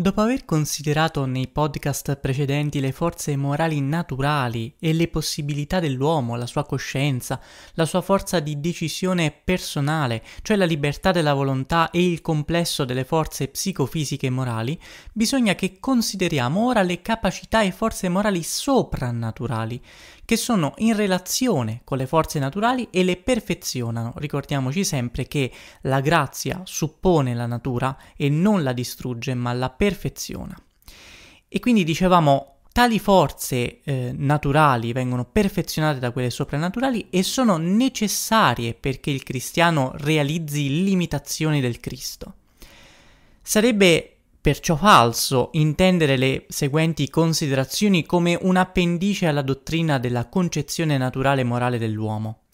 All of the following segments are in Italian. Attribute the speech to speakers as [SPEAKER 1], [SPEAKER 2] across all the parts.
[SPEAKER 1] Dopo aver considerato nei podcast precedenti le forze morali naturali e le possibilità dell'uomo, la sua coscienza, la sua forza di decisione personale, cioè la libertà della volontà e il complesso delle forze psicofisiche e morali, bisogna che consideriamo ora le capacità e forze morali soprannaturali, che sono in relazione con le forze naturali e le perfezionano. Ricordiamoci sempre che la grazia suppone la natura e non la distrugge, ma la perfeziona. E quindi dicevamo Tali forze eh, naturali vengono perfezionate da quelle soprannaturali e sono necessarie perché il cristiano realizzi l'imitazione del Cristo. Sarebbe perciò falso intendere le seguenti considerazioni come un appendice alla dottrina della concezione naturale morale dell'uomo.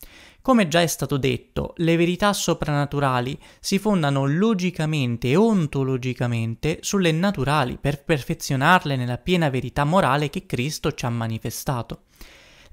[SPEAKER 1] Come già è stato detto, le verità soprannaturali si fondano logicamente e ontologicamente sulle naturali per perfezionarle nella piena verità morale che Cristo ci ha manifestato.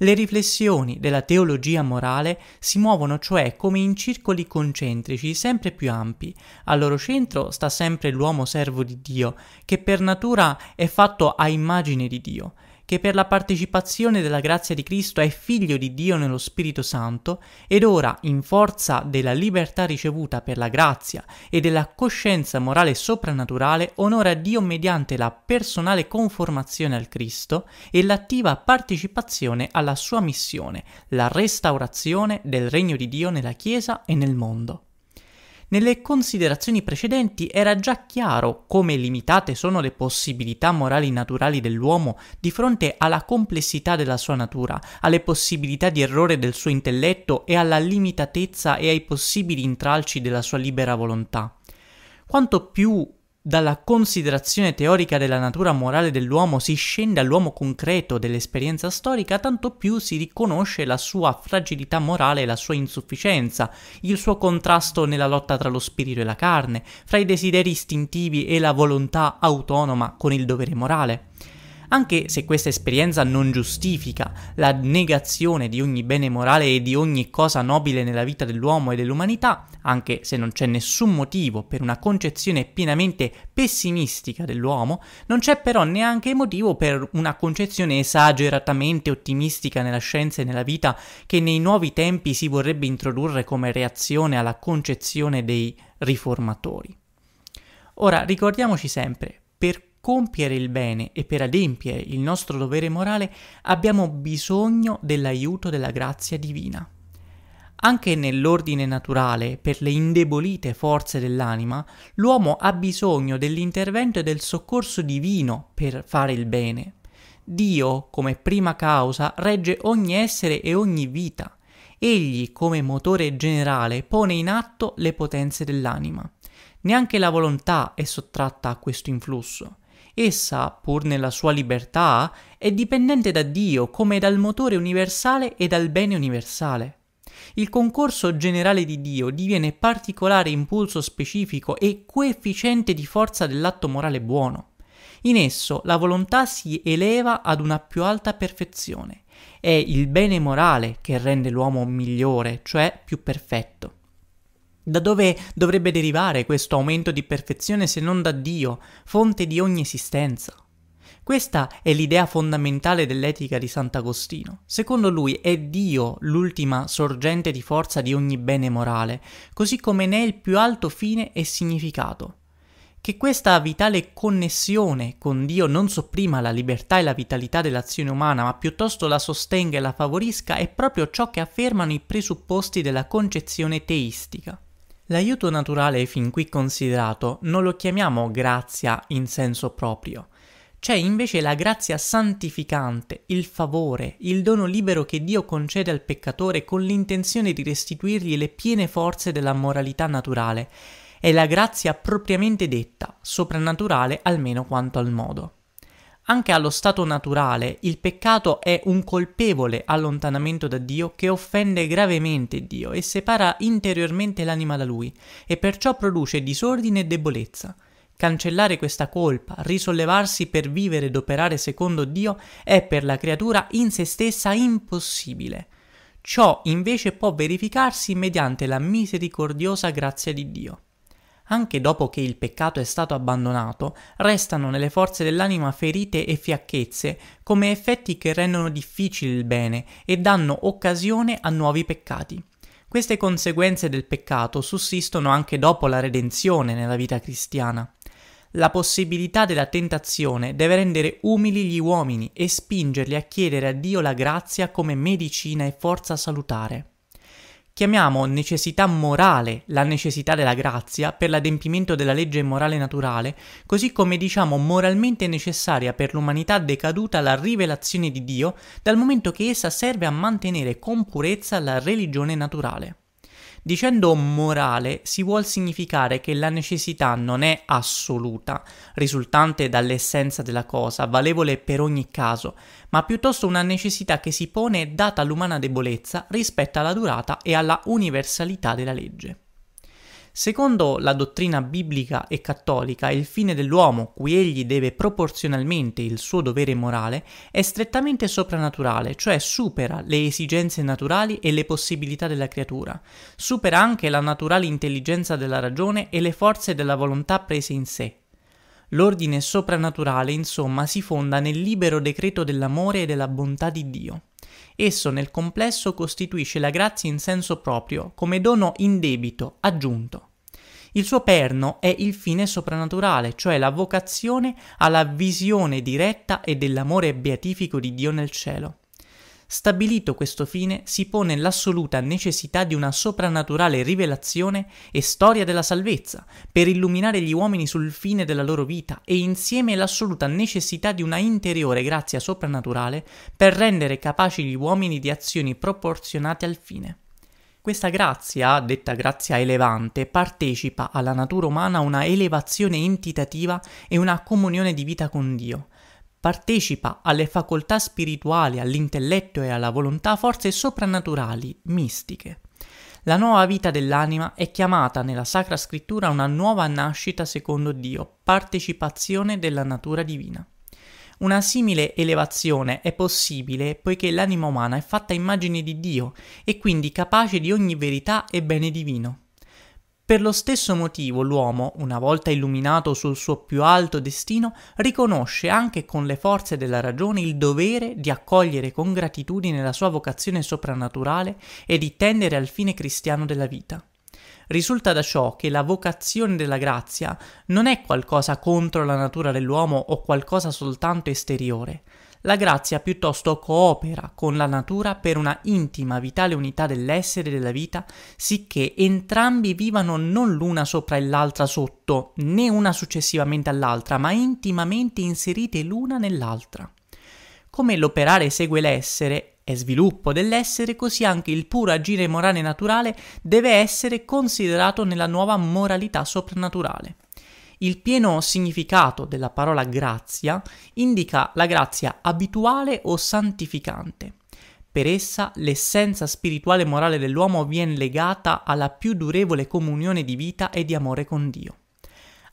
[SPEAKER 1] Le riflessioni della teologia morale si muovono cioè come in circoli concentrici sempre più ampi. Al loro centro sta sempre l'uomo servo di Dio, che per natura è fatto a immagine di Dio che per la partecipazione della grazia di Cristo è figlio di Dio nello Spirito Santo, ed ora, in forza della libertà ricevuta per la grazia e della coscienza morale soprannaturale, onora Dio mediante la personale conformazione al Cristo e l'attiva partecipazione alla sua missione, la restaurazione del regno di Dio nella Chiesa e nel mondo. Nelle considerazioni precedenti era già chiaro come limitate sono le possibilità morali naturali dell'uomo di fronte alla complessità della sua natura, alle possibilità di errore del suo intelletto e alla limitatezza e ai possibili intralci della sua libera volontà. Quanto più dalla considerazione teorica della natura morale dell'uomo si scende all'uomo concreto dell'esperienza storica, tanto più si riconosce la sua fragilità morale e la sua insufficienza, il suo contrasto nella lotta tra lo spirito e la carne, fra i desideri istintivi e la volontà autonoma con il dovere morale. Anche se questa esperienza non giustifica la negazione di ogni bene morale e di ogni cosa nobile nella vita dell'uomo e dell'umanità, anche se non c'è nessun motivo per una concezione pienamente pessimistica dell'uomo, non c'è però neanche motivo per una concezione esageratamente ottimistica nella scienza e nella vita che nei nuovi tempi si vorrebbe introdurre come reazione alla concezione dei riformatori. Ora ricordiamoci sempre per compiere il bene e per adempiere il nostro dovere morale abbiamo bisogno dell'aiuto della grazia divina. Anche nell'ordine naturale, per le indebolite forze dell'anima, l'uomo ha bisogno dell'intervento e del soccorso divino per fare il bene. Dio, come prima causa, regge ogni essere e ogni vita. Egli, come motore generale, pone in atto le potenze dell'anima. Neanche la volontà è sottratta a questo influsso. Essa, pur nella sua libertà, è dipendente da Dio come dal motore universale e dal bene universale. Il concorso generale di Dio diviene particolare impulso specifico e coefficiente di forza dell'atto morale buono. In esso la volontà si eleva ad una più alta perfezione. È il bene morale che rende l'uomo migliore, cioè più perfetto. Da dove dovrebbe derivare questo aumento di perfezione se non da Dio, fonte di ogni esistenza? Questa è l'idea fondamentale dell'etica di Sant'Agostino. Secondo lui è Dio l'ultima sorgente di forza di ogni bene morale, così come ne è il più alto fine e significato. Che questa vitale connessione con Dio non sopprima la libertà e la vitalità dell'azione umana, ma piuttosto la sostenga e la favorisca, è proprio ciò che affermano i presupposti della concezione teistica. L'aiuto naturale fin qui considerato non lo chiamiamo grazia in senso proprio. C'è invece la grazia santificante, il favore, il dono libero che Dio concede al peccatore con l'intenzione di restituirgli le piene forze della moralità naturale. È la grazia propriamente detta, soprannaturale almeno quanto al modo. Anche allo stato naturale il peccato è un colpevole allontanamento da Dio che offende gravemente Dio e separa interiormente l'anima da Lui e perciò produce disordine e debolezza. Cancellare questa colpa, risollevarsi per vivere ed operare secondo Dio è per la creatura in se stessa impossibile. Ciò invece può verificarsi mediante la misericordiosa grazia di Dio anche dopo che il peccato è stato abbandonato, restano nelle forze dell'anima ferite e fiacchezze, come effetti che rendono difficile il bene e danno occasione a nuovi peccati. Queste conseguenze del peccato sussistono anche dopo la redenzione nella vita cristiana. La possibilità della tentazione deve rendere umili gli uomini e spingerli a chiedere a Dio la grazia come medicina e forza salutare chiamiamo necessità morale la necessità della grazia per l'adempimento della legge morale naturale, così come diciamo moralmente necessaria per l'umanità decaduta la rivelazione di Dio, dal momento che essa serve a mantenere con purezza la religione naturale. Dicendo morale si vuol significare che la necessità non è assoluta, risultante dall'essenza della cosa, valevole per ogni caso, ma piuttosto una necessità che si pone data l'umana debolezza rispetto alla durata e alla universalità della legge. Secondo la dottrina biblica e cattolica, il fine dell'uomo, cui egli deve proporzionalmente il suo dovere morale, è strettamente soprannaturale, cioè supera le esigenze naturali e le possibilità della creatura, supera anche la naturale intelligenza della ragione e le forze della volontà prese in sé. L'ordine soprannaturale, insomma, si fonda nel libero decreto dell'amore e della bontà di Dio. Esso nel complesso costituisce la grazia in senso proprio, come dono indebito, aggiunto. Il suo perno è il fine soprannaturale, cioè la vocazione alla visione diretta e dell'amore beatifico di Dio nel cielo. Stabilito questo fine, si pone l'assoluta necessità di una soprannaturale rivelazione e storia della salvezza, per illuminare gli uomini sul fine della loro vita e insieme l'assoluta necessità di una interiore grazia soprannaturale per rendere capaci gli uomini di azioni proporzionate al fine. Questa grazia, detta grazia elevante, partecipa alla natura umana una elevazione entitativa e una comunione di vita con Dio partecipa alle facoltà spirituali, all'intelletto e alla volontà forze soprannaturali, mistiche. La nuova vita dell'anima è chiamata nella Sacra Scrittura una nuova nascita secondo Dio, partecipazione della natura divina. Una simile elevazione è possibile poiché l'anima umana è fatta immagine di Dio e quindi capace di ogni verità e bene divino. Per lo stesso motivo l'uomo, una volta illuminato sul suo più alto destino, riconosce anche con le forze della ragione il dovere di accogliere con gratitudine la sua vocazione soprannaturale e di tendere al fine cristiano della vita. Risulta da ciò che la vocazione della grazia non è qualcosa contro la natura dell'uomo o qualcosa soltanto esteriore, la grazia piuttosto coopera con la natura per una intima, vitale unità dell'essere e della vita, sicché entrambi vivano non l'una sopra e l'altra sotto, né una successivamente all'altra, ma intimamente inserite l'una nell'altra. Come l'operare segue l'essere e sviluppo dell'essere, così anche il puro agire morale naturale deve essere considerato nella nuova moralità soprannaturale. Il pieno significato della parola grazia indica la grazia abituale o santificante. Per essa l'essenza spirituale e morale dell'uomo viene legata alla più durevole comunione di vita e di amore con Dio.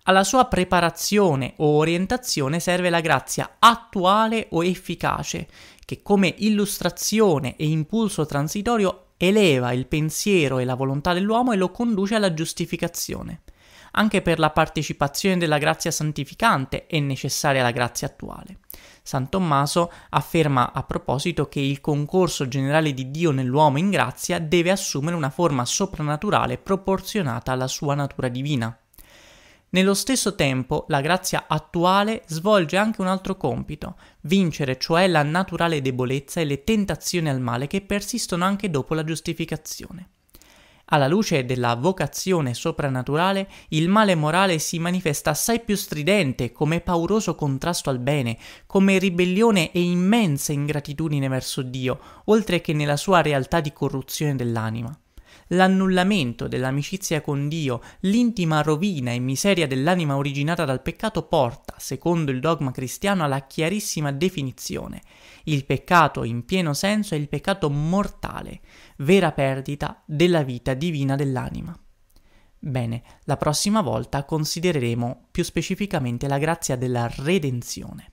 [SPEAKER 1] Alla sua preparazione o orientazione serve la grazia attuale o efficace, che come illustrazione e impulso transitorio eleva il pensiero e la volontà dell'uomo e lo conduce alla giustificazione. Anche per la partecipazione della grazia santificante è necessaria la grazia attuale. San Tommaso afferma a proposito che il concorso generale di Dio nell'uomo in grazia deve assumere una forma soprannaturale proporzionata alla sua natura divina. Nello stesso tempo, la grazia attuale svolge anche un altro compito, vincere cioè la naturale debolezza e le tentazioni al male che persistono anche dopo la giustificazione. Alla luce della vocazione soprannaturale, il male morale si manifesta assai più stridente come pauroso contrasto al bene, come ribellione e immensa ingratitudine verso Dio, oltre che nella sua realtà di corruzione dell'anima l'annullamento dell'amicizia con Dio, l'intima rovina e miseria dell'anima originata dal peccato porta, secondo il dogma cristiano, alla chiarissima definizione. Il peccato in pieno senso è il peccato mortale, vera perdita della vita divina dell'anima. Bene, la prossima volta considereremo più specificamente la grazia della redenzione.